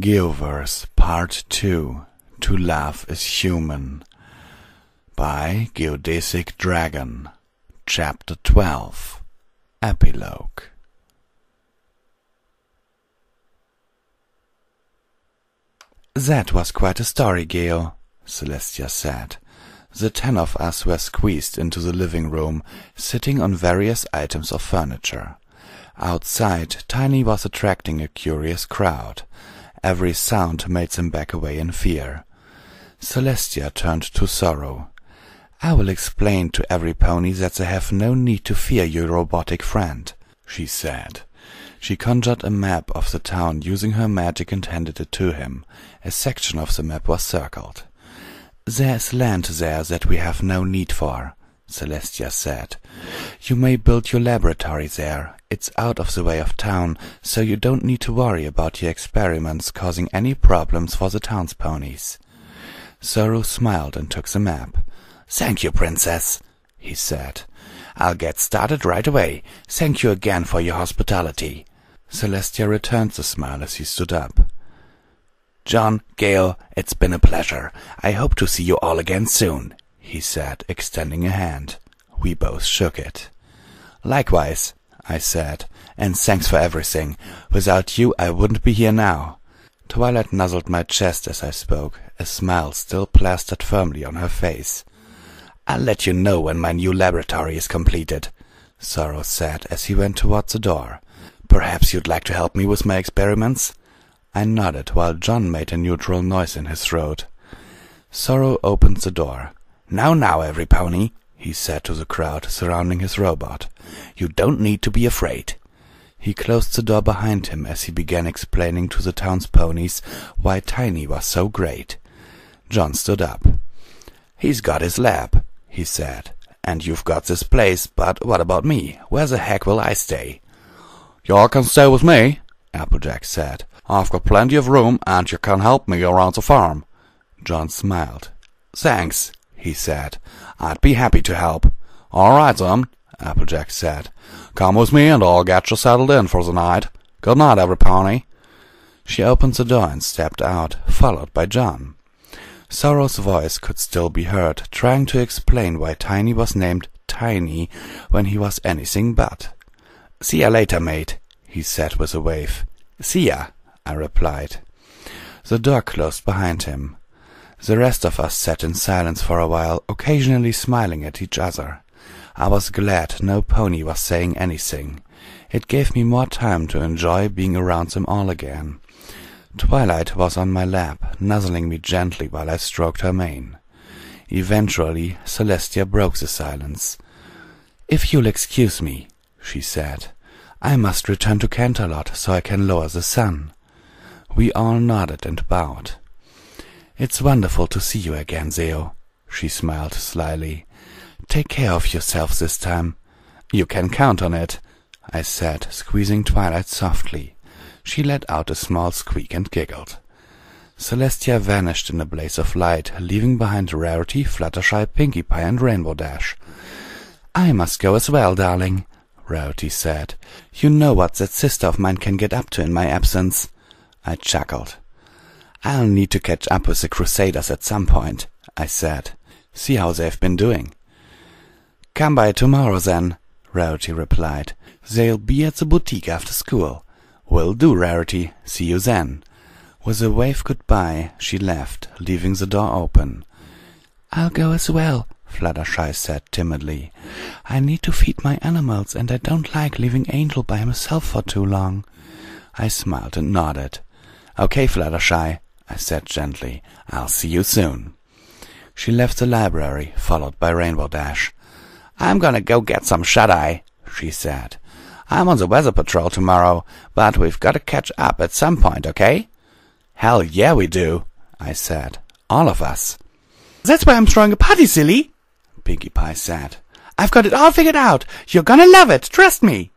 Geoverse Part 2 To Love is Human by Geodesic Dragon Chapter 12 Epilogue That was quite a story, Geo, Celestia said. The ten of us were squeezed into the living room, sitting on various items of furniture. Outside, Tiny was attracting a curious crowd. Every sound made them back away in fear. Celestia turned to sorrow. I will explain to every pony that they have no need to fear your robotic friend, she said. She conjured a map of the town using her magic and handed it to him. A section of the map was circled. There is land there that we have no need for, Celestia said. You may build your laboratory there it's out of the way of town, so you don't need to worry about your experiments causing any problems for the town's ponies. Soru smiled and took the map. Thank you, Princess, he said. I'll get started right away. Thank you again for your hospitality. Celestia returned the smile as he stood up. John, Gale, it's been a pleasure. I hope to see you all again soon, he said, extending a hand. We both shook it. Likewise, I said, and thanks for everything. Without you I wouldn't be here now. Twilight nuzzled my chest as I spoke, a smile still plastered firmly on her face. I'll let you know when my new laboratory is completed, Sorrow said as he went towards the door. Perhaps you'd like to help me with my experiments? I nodded while John made a neutral noise in his throat. Sorrow opened the door. Now, now, every pony, he said to the crowd surrounding his robot. You don't need to be afraid. He closed the door behind him as he began explaining to the town's ponies why Tiny was so great. John stood up. He's got his lab, he said, and you've got this place, but what about me? Where the heck will I stay? You can stay with me, Applejack said. I've got plenty of room and you can help me around the farm. John smiled. Thanks, he said. I'd be happy to help. All right, then, Applejack said. Come with me and I'll get you settled in for the night. Good night, everypony. She opened the door and stepped out, followed by John. Sorrow's voice could still be heard, trying to explain why Tiny was named Tiny when he was anything but. See ya later, mate, he said with a wave. See ya, I replied. The door closed behind him. The rest of us sat in silence for a while, occasionally smiling at each other. I was glad no pony was saying anything. It gave me more time to enjoy being around them all again. Twilight was on my lap, nuzzling me gently while I stroked her mane. Eventually, Celestia broke the silence. If you'll excuse me, she said, I must return to Canterlot so I can lower the sun. We all nodded and bowed. It's wonderful to see you again, Zeo, she smiled slyly. Take care of yourself this time. You can count on it, I said, squeezing Twilight softly. She let out a small squeak and giggled. Celestia vanished in a blaze of light, leaving behind Rarity, Fluttershy, Pinkie Pie, and Rainbow Dash. I must go as well, darling, Rarity said. You know what that sister of mine can get up to in my absence. I chuckled. I'll need to catch up with the Crusaders at some point, I said. See how they've been doing. Come by tomorrow, then, Rarity replied. They'll be at the boutique after school. Will do, Rarity. See you then. With a wave goodbye, she left, leaving the door open. I'll go as well, Fluttershy said timidly. I need to feed my animals, and I don't like leaving Angel by himself for too long. I smiled and nodded. Okay, Fluttershy, I said gently. I'll see you soon. She left the library, followed by Rainbow Dash. I'm gonna go get some shut-eye, she said. I'm on the weather patrol tomorrow, but we've got to catch up at some point, okay? Hell yeah, we do, I said. All of us. That's why I'm throwing a party, silly, Pinkie Pie said. I've got it all figured out. You're gonna love it, trust me.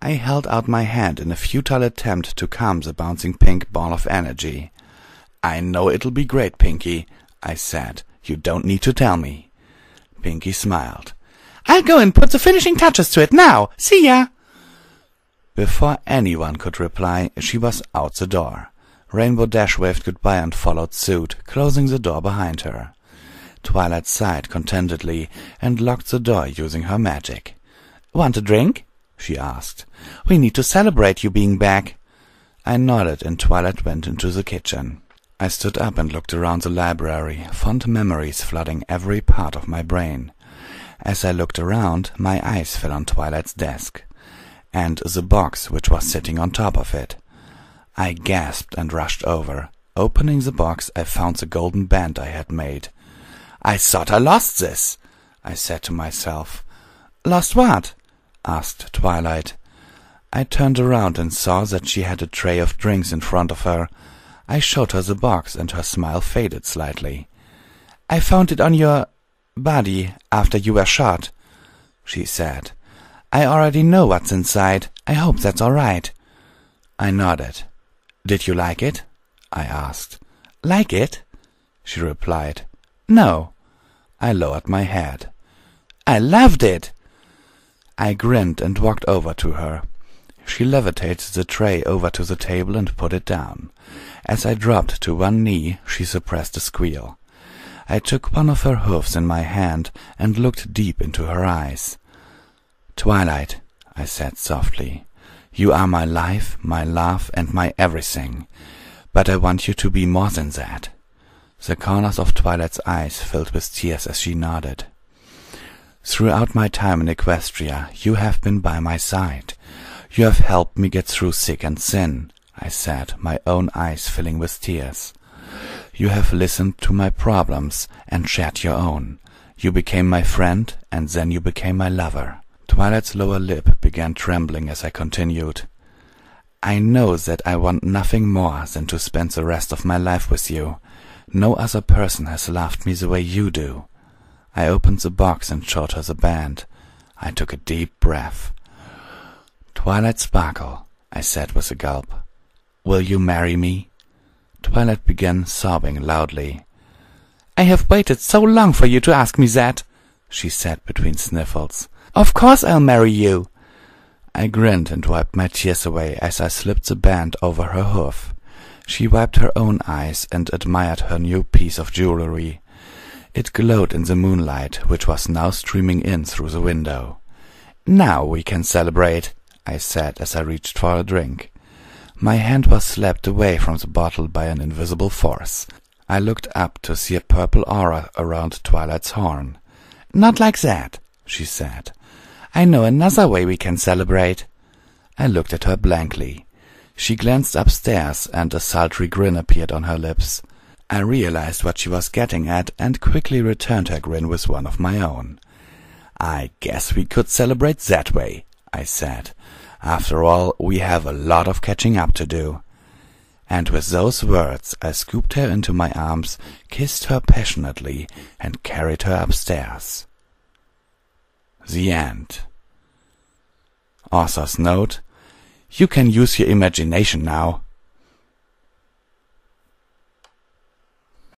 I held out my hand in a futile attempt to calm the bouncing pink ball of energy. I know it'll be great, Pinky, I said. You don't need to tell me. Pinky smiled. I'll go and put the finishing touches to it now. See ya. Before anyone could reply, she was out the door. Rainbow Dash waved goodbye and followed suit, closing the door behind her. Twilight sighed contentedly and locked the door using her magic. Want a drink? she asked. We need to celebrate you being back. I nodded and Twilight went into the kitchen. I stood up and looked around the library, fond memories flooding every part of my brain. As I looked around, my eyes fell on Twilight's desk, and the box which was sitting on top of it. I gasped and rushed over. Opening the box, I found the golden band I had made. I thought I lost this, I said to myself. Lost what? asked Twilight. I turned around and saw that she had a tray of drinks in front of her. I showed her the box and her smile faded slightly. I found it on your body after you were shot, she said. I already know what's inside. I hope that's all right. I nodded. Did you like it? I asked. Like it? She replied. No. I lowered my head. I loved it. I grinned and walked over to her. She levitated the tray over to the table and put it down. As I dropped to one knee, she suppressed a squeal. I took one of her hoofs in my hand and looked deep into her eyes. Twilight, I said softly, you are my life, my love, and my everything. But I want you to be more than that. The corners of Twilight's eyes filled with tears as she nodded. Throughout my time in Equestria, you have been by my side. You have helped me get through sick and sin, I said, my own eyes filling with tears. You have listened to my problems and shared your own. You became my friend, and then you became my lover. Twilight's lower lip began trembling as I continued. I know that I want nothing more than to spend the rest of my life with you. No other person has loved me the way you do. I opened the box and showed her the band. I took a deep breath. Twilight Sparkle, I said with a gulp, will you marry me? Twilight began sobbing loudly. I have waited so long for you to ask me that, she said between sniffles. Of course I'll marry you. I grinned and wiped my tears away as I slipped the band over her hoof. She wiped her own eyes and admired her new piece of jewelry. It glowed in the moonlight, which was now streaming in through the window. Now we can celebrate, I said as I reached for a drink. My hand was slapped away from the bottle by an invisible force. I looked up to see a purple aura around Twilight's horn. Not like that, she said. I know another way we can celebrate. I looked at her blankly. She glanced upstairs and a sultry grin appeared on her lips. I realized what she was getting at and quickly returned her grin with one of my own. I guess we could celebrate that way, I said. After all, we have a lot of catching up to do. And with those words, I scooped her into my arms, kissed her passionately, and carried her upstairs. The end. Author's note. You can use your imagination now.